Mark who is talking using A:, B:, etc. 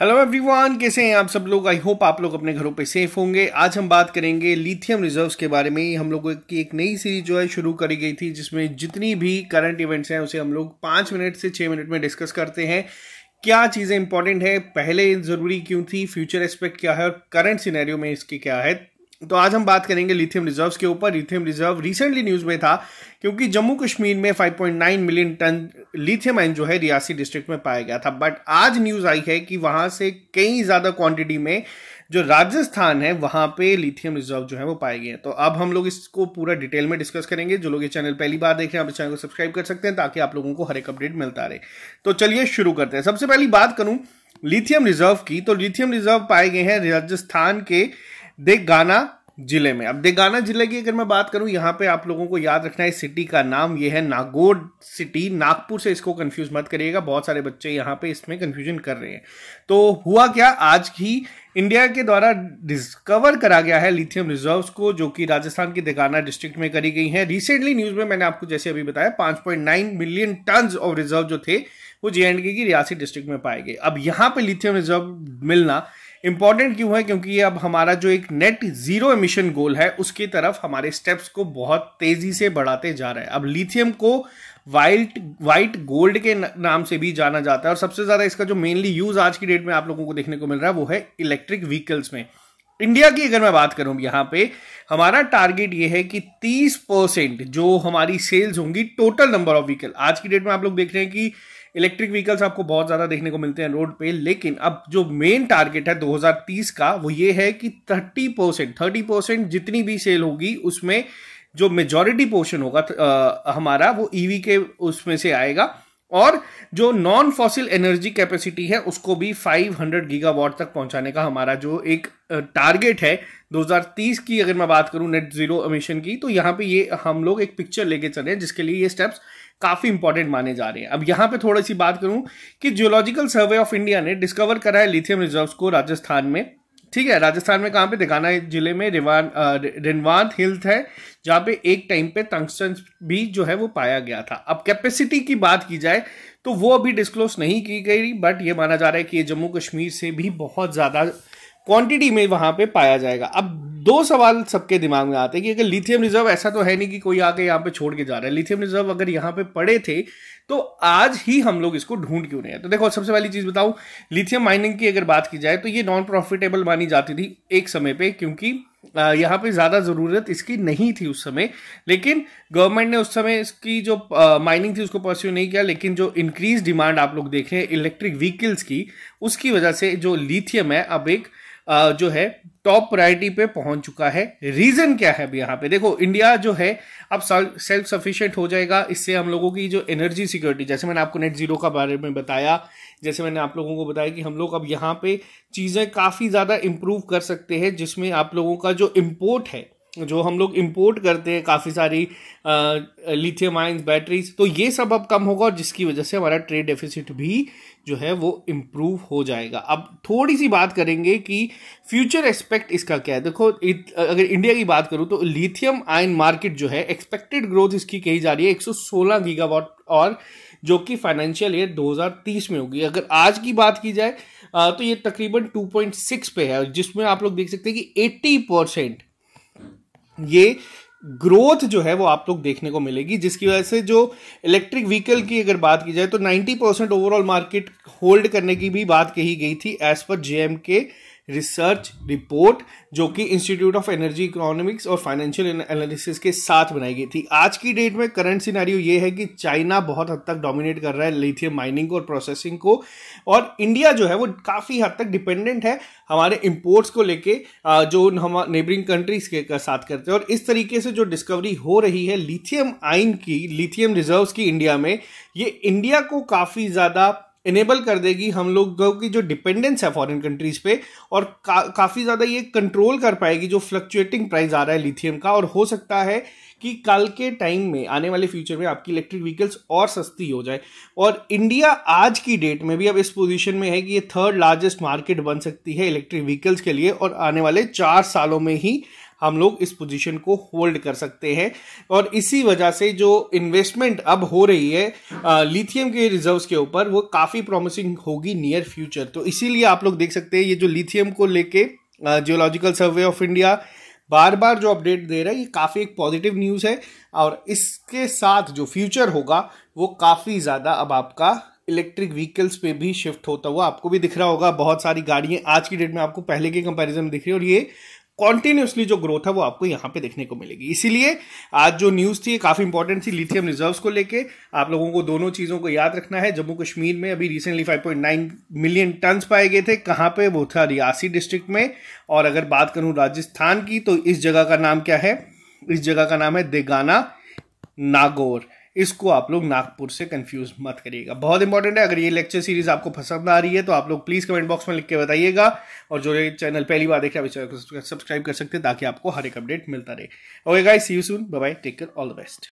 A: hello everyone कैसे हैं आप सब लोग आई होप आप लोग अपने घरों पे सेफ होंगे आज हम बात करेंगे लिथियम रिजर्व्स के बारे में हम लोगों की एक नई सीरीज जो है शुरू करी गई थी जिसमें जितनी भी करंट इवेंट्स हैं उसे हम लोग पाँच मिनट से छः मिनट में डिस्कस करते हैं क्या चीज़ें इंपॉर्टेंट है पहले ज़रूरी क्यों थी फ्यूचर एस्पेक्ट क्या है और करंट सिनेरियो में इसकी क्या है तो आज हम बात करेंगे लिथियम रिजर्व्स के ऊपर लिथियम रिजर्व रिसेंटली न्यूज़ में था क्योंकि जम्मू कश्मीर में 5.9 मिलियन टन लिथियम आइन जो है रियासी डिस्ट्रिक्ट में पाया गया था बट आज न्यूज़ आई है कि वहां से कई ज़्यादा क्वांटिटी में जो राजस्थान है वहां पे लिथियम रिजर्व जो है वो पाए गए हैं तो अब हम लोग इसको पूरा डिटेल में डिस्कस करेंगे जो लोग ये चैनल पहली बार देख रहे हैं आप इस चैनल को सब्सक्राइब कर सकते हैं ताकि आप लोगों को हर एक अपडेट मिलता रहे तो चलिए शुरू करते हैं सबसे पहली बात करूं लिथियम रिजर्व की तो लिथियम रिजर्व पाए गए हैं राजस्थान के देगाना जिले में अब देगाना जिले की अगर मैं बात करूं यहां पे आप लोगों को याद रखना है सिटी का नाम ये है नागौर सिटी नागपुर से इसको कंफ्यूज मत करिएगा बहुत सारे बच्चे यहां पे इसमें कंफ्यूजन कर रहे हैं तो हुआ क्या आज ही इंडिया के द्वारा डिस्कवर करा गया है लिथियम रिजर्व्स को जो कि राजस्थान के देगाना डिस्ट्रिक्ट में करी गई है रिसेंटली न्यूज में मैंने आपको जैसे अभी बताया पांच मिलियन टन ऑफ रिजर्व जो थे वो जे की रियासी डिस्ट्रिक्ट में पाए गए अब यहाँ पे लिथियम रिजर्व मिलना इंपॉर्टेंट क्यों है क्योंकि अब हमारा जो एक नेट जीरो एमिशन गोल है उसकी तरफ हमारे स्टेप्स को बहुत तेजी से बढ़ाते जा रहा है अब लिथियम को वाइट वाइट गोल्ड के नाम से भी जाना जाता है और सबसे ज्यादा इसका जो मेनली यूज आज की डेट में आप लोगों को देखने को मिल रहा है वो है इलेक्ट्रिक व्हीकल्स में इंडिया की अगर मैं बात करूं यहाँ पे हमारा टारगेट ये है कि 30 परसेंट जो हमारी सेल्स होंगी टोटल नंबर ऑफ व्हीकल आज की डेट में आप लोग देख रहे हैं कि इलेक्ट्रिक व्हीकल्स आपको बहुत ज़्यादा देखने को मिलते हैं रोड पे लेकिन अब जो मेन टारगेट है 2030 का वो ये है कि 30 परसेंट थर्टी परसेंट जितनी भी सेल होगी उसमें जो मेजोरिटी पोर्शन होगा आ, हमारा वो ईवी e के उसमें से आएगा और जो नॉन फॉसिल एनर्जी कैपेसिटी है उसको भी 500 गीगावाट तक पहुंचाने का हमारा जो एक टारगेट है 2030 की अगर मैं बात करूं नेट जीरो अमिशन की तो यहां पे ये हम लोग एक पिक्चर लेके चले जिसके लिए ये स्टेप्स काफ़ी इंपॉर्टेंट माने जा रहे हैं अब यहाँ पे थोड़ी सी बात करूं कि जियोलॉजिकल सर्वे ऑफ इंडिया ने डिस्कवर करा है लिथियम रिजर्व्स को राजस्थान में ठीक है राजस्थान में कहाँ पे दिखाना है जिले में रिवान रिनवान हिल्स है जहाँ पे एक टाइम पे टंगस्टन भी जो है वो पाया गया था अब कैपेसिटी की बात की जाए तो वो अभी डिस्क्लोज नहीं की गई बट ये माना जा रहा है कि ये जम्मू कश्मीर से भी बहुत ज़्यादा क्वांटिटी में वहां पे पाया जाएगा अब दो सवाल सबके दिमाग में आते हैं कि अगर लिथियम रिजर्व ऐसा तो है नहीं कि कोई आके यहाँ पे छोड़ के जा रहा है लिथियम रिजर्व अगर यहाँ पे पड़े थे तो आज ही हम लोग इसको ढूंढ क्यों नहीं है तो देखो सबसे पहली चीज़ बताऊं लिथियम माइनिंग की अगर बात की जाए तो ये नॉन प्रॉफिटेबल मानी जाती थी एक समय पे क्योंकि यहाँ पे ज़्यादा ज़रूरत इसकी नहीं थी उस समय लेकिन गवर्नमेंट ने उस समय इसकी जो माइनिंग थी उसको परस्यू नहीं किया लेकिन जो इंक्रीज डिमांड आप लोग देख रहे हैं इलेक्ट्रिक व्हीकल्स की उसकी वजह से जो लिथियम है अब एक जो है टॉप प्रायोरिटी पे पहुंच चुका है रीजन क्या है अभी यहाँ पे देखो इंडिया जो है अब सेल्फ सफिशिएंट हो जाएगा इससे हम लोगों की जो एनर्जी सिक्योरिटी जैसे मैंने आपको नेट जीरो का बारे में बताया जैसे मैंने आप लोगों को बताया कि हम लोग अब यहाँ पे चीज़ें काफ़ी ज़्यादा इम्प्रूव कर सकते हैं जिसमें आप लोगों का जो इम्पोर्ट है जो हम लोग इम्पोर्ट करते हैं काफ़ी सारी लिथियम आइंस बैटरीज तो ये सब अब कम होगा और जिसकी वजह से हमारा ट्रेड डेफिसिट भी जो है वो इम्प्रूव हो जाएगा अब थोड़ी सी बात करेंगे कि फ्यूचर एस्पेक्ट इसका क्या है देखो इत, अगर इंडिया की बात करूँ तो लिथियम आयन मार्केट जो है एक्सपेक्टेड ग्रोथ इसकी कही जा रही है एक गीगावाट और जो कि फाइनेंशियल ईयर 2030 में होगी अगर आज की बात की जाए तो ये तकरीबन 2.6 पे है जिसमें आप लोग देख सकते हैं कि 80 परसेंट ये ग्रोथ जो है वो आप लोग देखने को मिलेगी जिसकी वजह से जो इलेक्ट्रिक व्हीकल की अगर बात की जाए तो 90 परसेंट ओवरऑल मार्केट होल्ड करने की भी बात कही गई थी एज पर जेएम के रिसर्च रिपोर्ट जो कि इंस्टीट्यूट ऑफ एनर्जी इकोनॉमिक्स और फाइनेंशियल एनालिसिस के साथ बनाई गई थी आज की डेट में करंट सिनेरियो ये है कि चाइना बहुत हद तक डोमिनेट कर रहा है लिथियम माइनिंग और प्रोसेसिंग को और इंडिया जो है वो काफ़ी हद तक डिपेंडेंट है हमारे इम्पोर्ट्स को लेके जो हम नेबरिंग कंट्रीज के साथ करते हैं और इस तरीके से जो डिस्कवरी हो रही है लिथियम आइन की लिथियम रिजर्व्स की इंडिया में ये इंडिया को काफ़ी ज़्यादा इनेबल कर देगी हम लोगों की जो डिपेंडेंस है फॉरेन कंट्रीज पे और का, काफ़ी ज़्यादा ये कंट्रोल कर पाएगी जो फ्लक्चुएटिंग प्राइस आ रहा है लिथियम का और हो सकता है कि कल के टाइम में आने वाले फ्यूचर में आपकी इलेक्ट्रिक व्हीकल्स और सस्ती हो जाए और इंडिया आज की डेट में भी अब इस पोजीशन में है कि ये थर्ड लार्जेस्ट मार्केट बन सकती है इलेक्ट्रिक व्हीकल्स के लिए और आने वाले चार सालों में ही हम लोग इस पोजीशन को होल्ड कर सकते हैं और इसी वजह से जो इन्वेस्टमेंट अब हो रही है लिथियम के रिजर्व्स के ऊपर वो काफ़ी प्रॉमिसिंग होगी नियर फ्यूचर तो इसीलिए आप लोग देख सकते हैं ये जो लिथियम को लेके जियोलॉजिकल सर्वे ऑफ इंडिया बार बार जो अपडेट दे रहा है ये काफ़ी एक पॉजिटिव न्यूज़ है और इसके साथ जो फ्यूचर होगा वो काफ़ी ज़्यादा अब आपका इलेक्ट्रिक व्हीकल्स पे भी शिफ्ट होता हुआ आपको भी दिख रहा होगा बहुत सारी गाड़ियाँ आज की डेट में आपको पहले के कंपैरिजन में दिख रही है और ये कॉन्टिन्यूसली जो ग्रोथ है वो आपको यहाँ पे देखने को मिलेगी इसीलिए आज जो न्यूज़ थी काफ़ी इंपॉर्टेंट थी लिथियम रिजर्व्स को लेके आप लोगों को दोनों चीज़ों को याद रखना है जम्मू कश्मीर में अभी रिसेंटली 5.9 मिलियन टन्स पाए गए थे कहाँ पे वो था रियासी डिस्ट्रिक्ट में और अगर बात करूँ राजस्थान की तो इस जगह का नाम क्या है इस जगह का नाम है देगाना नागौर इसको आप लोग नागपुर से कंफ्यूज मत करिएगा बहुत इंपॉर्टेंट है अगर ये लेक्चर सीरीज आपको पसंद आ रही है तो आप लोग प्लीज़ कमेंट बॉक्स में लिख के बताइएगा और जो ये चैनल पहली बार देखे आप चैनल को सब्सक्राइब कर सकते हैं ताकि आपको हर एक अपडेट मिलता रहे okay guys see you soon bye take care all the best